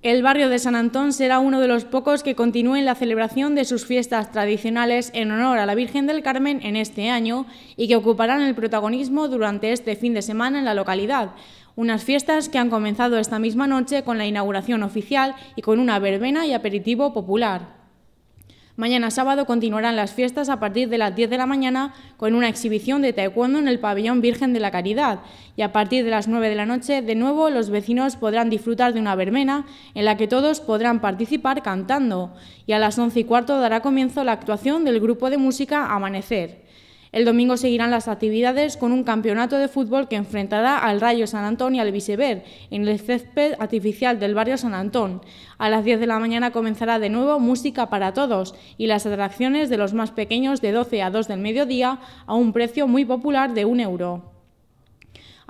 El barrio de San Antón será uno de los pocos que continúen la celebración de sus fiestas tradicionales en honor a la Virgen del Carmen en este año y que ocuparán el protagonismo durante este fin de semana en la localidad. Unas fiestas que han comenzado esta misma noche con la inauguración oficial y con una verbena y aperitivo popular. Mañana sábado continuarán las fiestas a partir de las 10 de la mañana con una exhibición de taekwondo en el pabellón Virgen de la Caridad y a partir de las 9 de la noche de nuevo los vecinos podrán disfrutar de una vermena en la que todos podrán participar cantando y a las 11 y cuarto dará comienzo la actuación del grupo de música Amanecer. El domingo seguirán las actividades con un campeonato de fútbol que enfrentará al Rayo San Antonio y al Vicever en el césped artificial del barrio San Antón. A las 10 de la mañana comenzará de nuevo Música para Todos y las atracciones de los más pequeños de 12 a 2 del mediodía a un precio muy popular de un euro.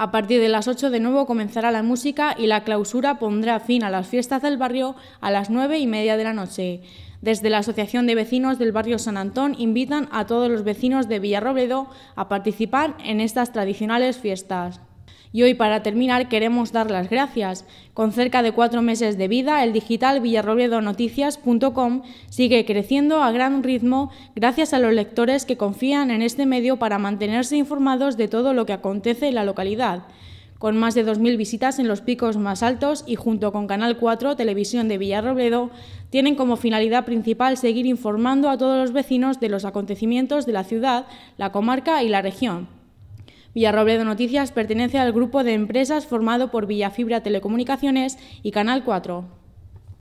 A partir de las 8 de nuevo comenzará la música y la clausura pondrá fin a las fiestas del barrio a las 9 y media de la noche. Desde la Asociación de Vecinos del Barrio San Antón invitan a todos los vecinos de Villarrobledo a participar en estas tradicionales fiestas. Y hoy, para terminar, queremos dar las gracias. Con cerca de cuatro meses de vida, el digital villarrobledonoticias.com sigue creciendo a gran ritmo gracias a los lectores que confían en este medio para mantenerse informados de todo lo que acontece en la localidad. Con más de 2.000 visitas en los picos más altos y junto con Canal 4, Televisión de Villarrobledo, tienen como finalidad principal seguir informando a todos los vecinos de los acontecimientos de la ciudad, la comarca y la región. Villarrobledo Noticias pertenece al grupo de empresas formado por Villafibra Telecomunicaciones y Canal 4.